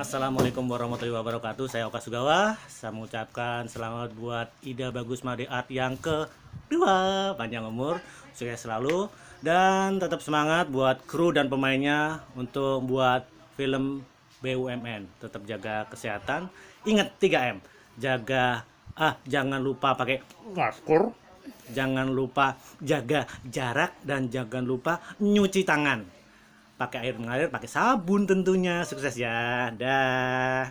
Assalamualaikum warahmatullahi wabarakatuh Saya Oka Sugawa Saya mengucapkan selamat buat Ida Bagus Made Art yang kedua Panjang umur, sukses selalu Dan tetap semangat buat kru dan pemainnya Untuk buat film BUMN Tetap jaga kesehatan Ingat 3M Jaga, ah jangan lupa pakai masker Jangan lupa jaga jarak Dan jangan lupa nyuci tangan pakai air mengalir pakai sabun tentunya sukses ya dah